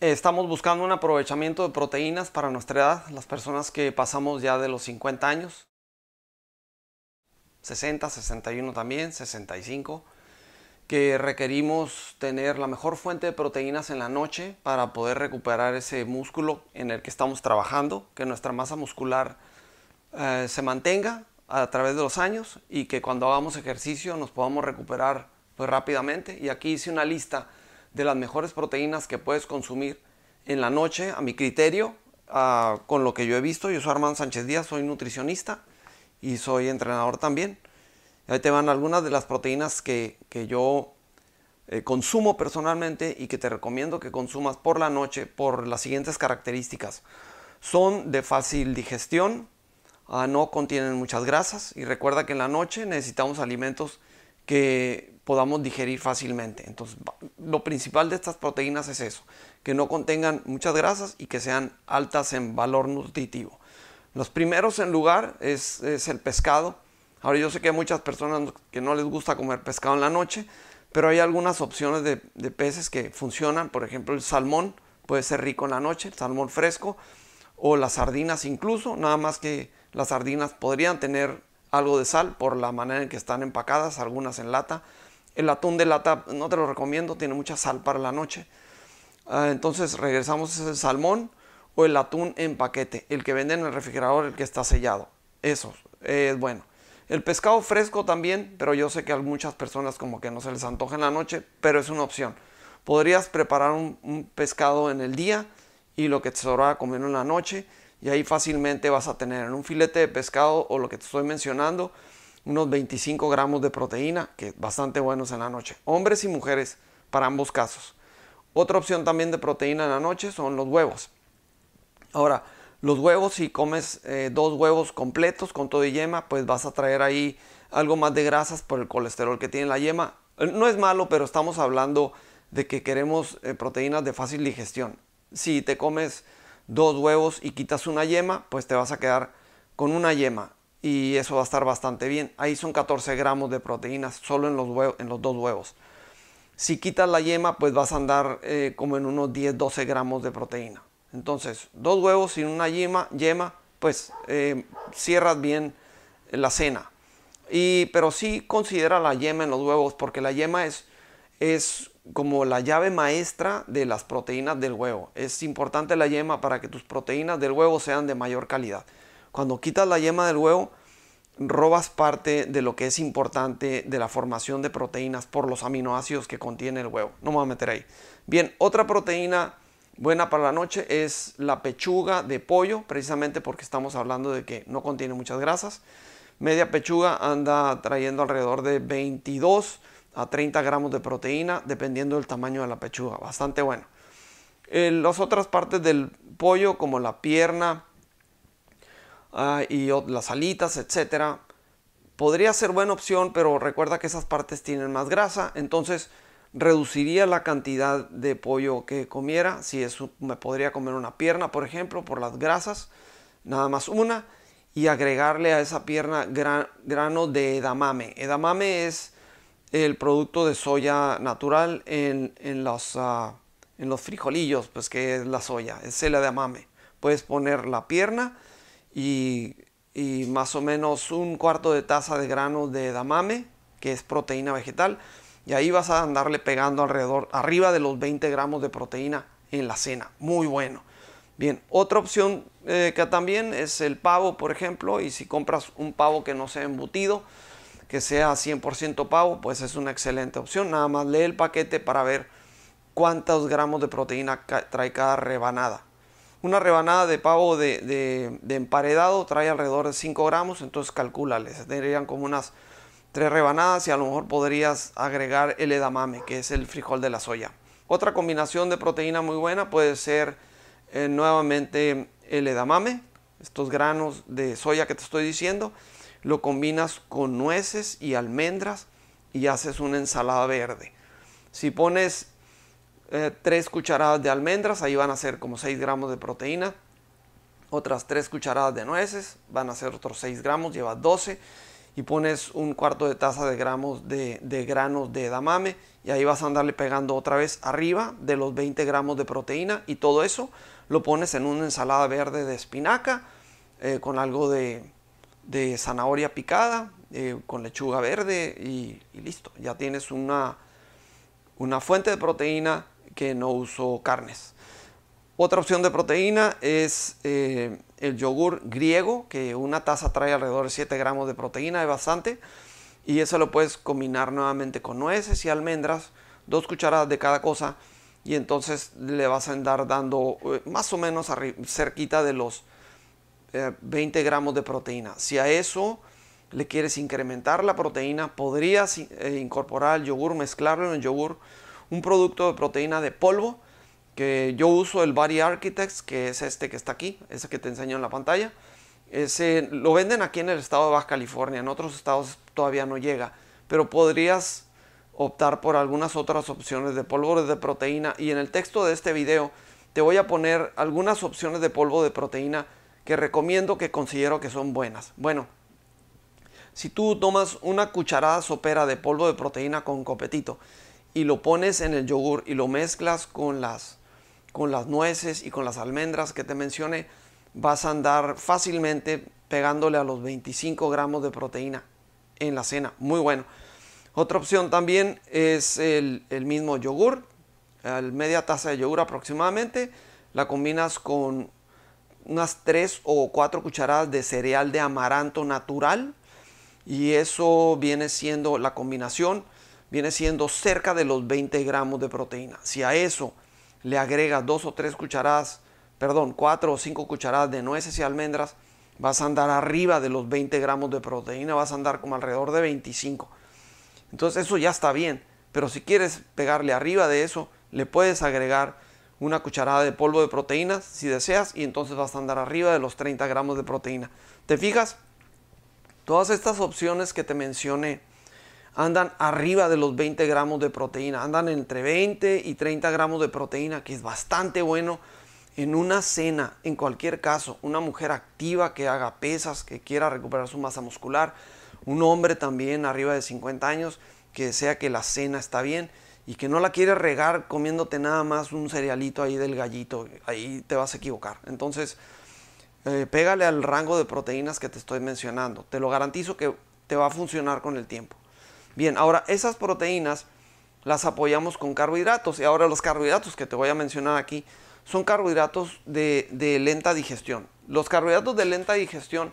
Estamos buscando un aprovechamiento de proteínas para nuestra edad, las personas que pasamos ya de los 50 años, 60, 61 también, 65, que requerimos tener la mejor fuente de proteínas en la noche para poder recuperar ese músculo en el que estamos trabajando, que nuestra masa muscular eh, se mantenga a través de los años y que cuando hagamos ejercicio nos podamos recuperar pues, rápidamente. Y aquí hice una lista de las mejores proteínas que puedes consumir en la noche, a mi criterio, ah, con lo que yo he visto. Yo soy Armando Sánchez Díaz, soy nutricionista y soy entrenador también. Ahí te van algunas de las proteínas que, yo eh, consumo personalmente y que te recomiendo que consumas por la noche por las siguientes características. Son de fácil digestión, ah, no contienen muchas grasas y recuerda que en la noche necesitamos alimentos que podamos digerir fácilmente. Entonces, lo principal de estas proteínas es eso, que no contengan muchas grasas y que sean altas en valor nutritivo. Los primeros en lugar es, es el pescado. Ahora yo sé que hay muchas personas que no les gusta comer pescado en la noche, pero hay algunas opciones de, de peces que funcionan. Por ejemplo, el salmón puede ser rico en la noche, el salmón fresco, o las sardinas incluso, nada más que las sardinas podrían tener algo de sal por la manera en que están empacadas, algunas en lata el atún de lata no te lo recomiendo, tiene mucha sal para la noche. Ah, entonces regresamos el salmón o el atún en paquete, el que venden en el refrigerador, el que está sellado. Eso es bueno. El pescado fresco también, pero yo sé que a muchas personas como que no se les antoja en la noche, pero es una opción. Podrías preparar un, pescado en el día y lo que te sobra comer en la noche y ahí fácilmente vas a tener en un filete de pescado o lo que te estoy mencionando unos 25 gramos de proteína, que bastante buenos en la noche. Hombres y mujeres para ambos casos. Otra opción también de proteína en la noche son los huevos. Ahora, los huevos, si comes eh, dos huevos completos con todo y yema, pues vas a traer ahí algo más de grasas por el colesterol que tiene la yema. Eh, no es malo, pero estamos hablando de que queremos eh, proteínas de fácil digestión. Si te comes dos huevos y quitas una yema, pues te vas a quedar con una yema y eso va a estar bastante bien. Ahí son 14 gramos de proteínas solo en los, huevos en los dos huevos. Si quitas la yema, pues vas a andar eh, como en unos 10-12 gramos de proteína. Entonces, dos huevos sin una yema, yema pues eh, cierras bien la cena. Y, pero sí considera la yema en los huevos porque la yema es, es como la llave maestra de las proteínas del huevo. Es importante la yema para que tus proteínas del huevo sean de mayor calidad. Cuando quitas la yema del huevo, robas parte de lo que es importante de la formación de proteínas por los aminoácidos que contiene el huevo. No me voy a meter ahí. Bien, otra proteína buena para la noche es la pechuga de pollo, precisamente porque estamos hablando de que no contiene muchas grasas. Media pechuga anda trayendo alrededor de 22 a 30 gramos de proteína, dependiendo del tamaño de la pechuga. Bastante bueno. Eh, las otras partes del pollo, como la pierna, Ah, y las alitas, etcétera, podría ser buena opción, pero recuerda que esas partes tienen más grasa, entonces reduciría la cantidad de pollo que comiera. Si es, me podría comer una pierna, por ejemplo, por las grasas, nada más una, y agregarle a esa pierna gran, grano de edamame. Edamame es el producto de soya natural en, los, ah, en los frijolillos, pues que es la soya, es de edamame. Puedes poner la pierna y, más o menos un cuarto de taza de grano de damame, que es proteína vegetal, y ahí vas a andarle pegando alrededor, arriba de los 20 gramos de proteína en la cena. Muy bueno. Bien, otra opción eh, que también es el pavo, por ejemplo, y si compras un pavo que no sea embutido, que sea 100% pavo, pues es una excelente opción. Nada más lee el paquete para ver cuántos gramos de proteína trae cada rebanada. Una rebanada de pavo de, emparedado trae alrededor de 5 gramos, entonces calcula les tendrían como unas 3 rebanadas y a lo mejor podrías agregar el edamame, que es el frijol de la soya. Otra combinación de proteína muy buena puede ser eh, nuevamente el edamame, estos granos de soya que te estoy diciendo, lo combinas con nueces y almendras y haces una ensalada verde. Si pones 3 eh, tres cucharadas de almendras, ahí van a ser como 6 gramos de proteína. Otras tres cucharadas de nueces, van a ser otros 6 gramos, llevas 12. Y pones un cuarto de taza de gramos de, granos de edamame y ahí vas a andarle pegando otra vez arriba de los 20 gramos de proteína y todo eso lo pones en una ensalada verde de espinaca eh, con algo de, zanahoria picada, eh, con lechuga verde y, y, listo. Ya tienes una, una fuente de proteína que no uso carnes. Otra opción de proteína es eh, el yogur griego, que una taza trae alrededor de 7 gramos de proteína, es bastante. Y eso lo puedes combinar nuevamente con nueces y almendras, dos cucharadas de cada cosa. Y entonces le vas a andar dando eh, más o menos cerquita de los 20 eh, gramos de proteína. Si a eso le quieres incrementar la proteína, podrías incorporar el yogur, mezclarlo en el yogur un producto de proteína de polvo que yo uso el Body Architects, que es este que está aquí, ese que te enseño en la pantalla. Ese, lo venden aquí en el estado de Baja California, en otros estados todavía no llega, pero podrías optar por algunas otras opciones de polvo de proteína y en el texto de este video te voy a poner algunas opciones de polvo de proteína que recomiendo que considero que son buenas. Bueno, si tú tomas una cucharada sopera de polvo de proteína con copetito y lo pones en el yogur y lo mezclas con las, con las nueces y con las almendras que te mencioné, vas a andar fácilmente pegándole a los 25 gramos de proteína en la cena. Muy bueno. Otra opción también es el, mismo yogur, media taza de yogur aproximadamente. La combinas con unas 3 o 4 cucharadas de cereal de amaranto natural. Y eso viene siendo la combinación viene siendo cerca de los 20 gramos de proteína. Si a eso le agregas dos o tres cucharadas, perdón, cuatro o cinco cucharadas de nueces y almendras, vas a andar arriba de los 20 gramos de proteína, vas a andar como alrededor de 25. Entonces eso ya está bien, pero si quieres pegarle arriba de eso, le puedes agregar una cucharada de polvo de proteínas si deseas y entonces vas a andar arriba de los 30 gramos de proteína. ¿Te fijas? Todas estas opciones que te mencioné, andan arriba de los 20 gramos de proteína, andan entre 20 y 30 gramos de proteína, que es bastante bueno en una cena, en cualquier caso, una mujer activa que haga pesas, que quiera recuperar su masa muscular, un hombre también arriba de 50 años que desea que la cena está bien y que no la quiere regar comiéndote nada más un cerealito ahí del gallito, ahí te vas a equivocar. Entonces, eh, pégale al rango de proteínas que te estoy mencionando, te lo garantizo que te va a funcionar con el tiempo. Bien, ahora esas proteínas las apoyamos con carbohidratos y ahora los carbohidratos que te voy a mencionar aquí son carbohidratos de, lenta digestión. Los carbohidratos de lenta digestión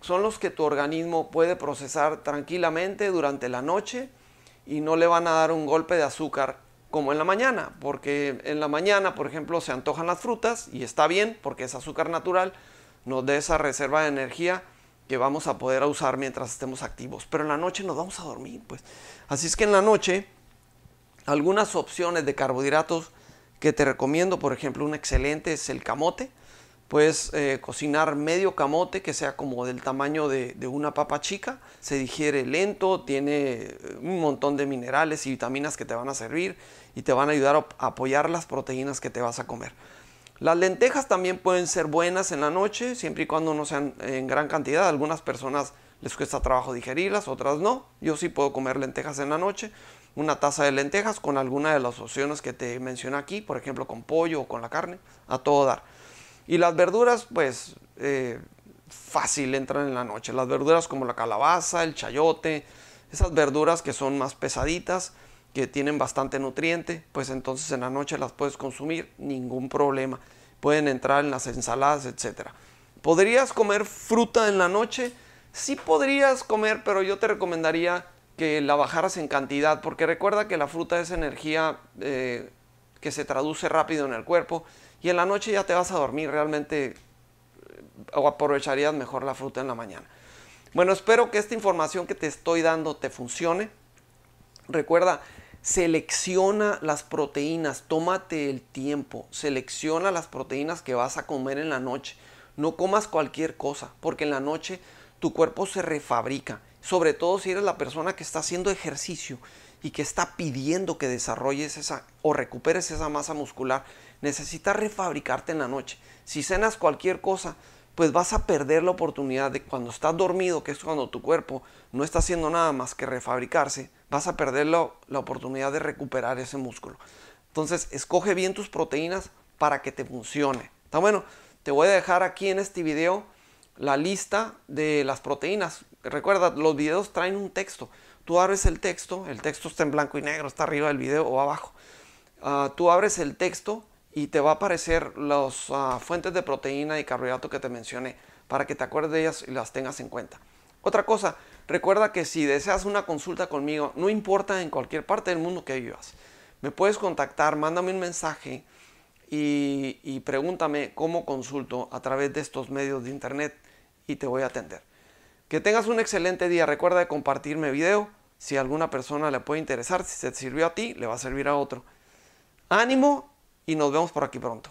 son los que tu organismo puede procesar tranquilamente durante la noche y no le van a dar un golpe de azúcar como en la mañana, porque en la mañana, por ejemplo, se antojan las frutas y está bien porque es azúcar natural, nos da esa reserva de energía que vamos a poder usar mientras estemos activos. Pero en la noche nos vamos a dormir, pues. Así es que en la noche, algunas opciones de carbohidratos que te recomiendo, por ejemplo, un excelente es el camote. Puedes eh, cocinar medio camote que sea como del tamaño de una papa chica. Se digiere lento, tiene eh, un montón de minerales y vitaminas que te van a servir y te van a ayudar a apoyar las proteínas que te vas a comer. Las lentejas también pueden ser buenas en la noche, siempre y cuando no sean en gran cantidad. algunas personas les cuesta trabajo digerirlas, otras no. Yo sí puedo comer lentejas en la noche. Una taza de lentejas con alguna de las opciones que te mencioné aquí, por ejemplo con pollo o con la carne, a todo dar. Y las verduras, pues eh, fácil entran en la noche. Las verduras como la calabaza, el chayote, esas verduras que son más pesaditas que tienen bastante nutriente, pues entonces en la noche las puedes consumir, ningún problema. Pueden entrar en las ensaladas, etc. ¿Podrías comer fruta en la noche? Sí podrías comer, pero yo te recomendaría que la bajaras en cantidad, porque recuerda que la fruta es energía eh, que se traduce rápido en el cuerpo y en la noche ya te vas a dormir, realmente eh, o aprovecharías mejor la fruta en la mañana. Bueno, espero que esta información que te estoy dando te funcione. Recuerda, selecciona las proteínas, tómate el tiempo, selecciona las proteínas que vas a comer en la noche. No comas cualquier cosa, porque en la noche tu cuerpo se refabrica, sobre todo si eres la persona que está haciendo ejercicio y que está pidiendo que desarrolles esa o recuperes esa masa muscular, necesitas refabricarte en la noche. Si cenas cualquier cosa, pues vas a perder la oportunidad de cuando estás dormido, que es cuando tu cuerpo no está haciendo nada más que refabricarse, vas a perder la, oportunidad de recuperar ese músculo. Entonces, escoge bien tus proteínas para que te funcione. Está bueno, te voy a dejar aquí en este video la lista de las proteínas. Recuerda, los videos traen un texto. Tú abres el texto, el texto está en blanco y negro, está arriba del video o abajo. Ah, tú abres el texto y te va a aparecer las ah, fuentes de proteína y carbohidrato que te mencioné para que te acuerdes de ellas y las tengas en cuenta. Otra cosa, recuerda que si deseas una consulta conmigo, no importa en cualquier parte del mundo que vivas, me puedes contactar, mándame un mensaje y, pregúntame cómo consulto a través de estos medios de internet y te voy a atender. Que tengas un excelente día, recuerda de compartirme el video, si a alguna persona le puede interesar, si se sirvió a ti, le va a servir a otro. Ánimo y nos vemos por aquí pronto.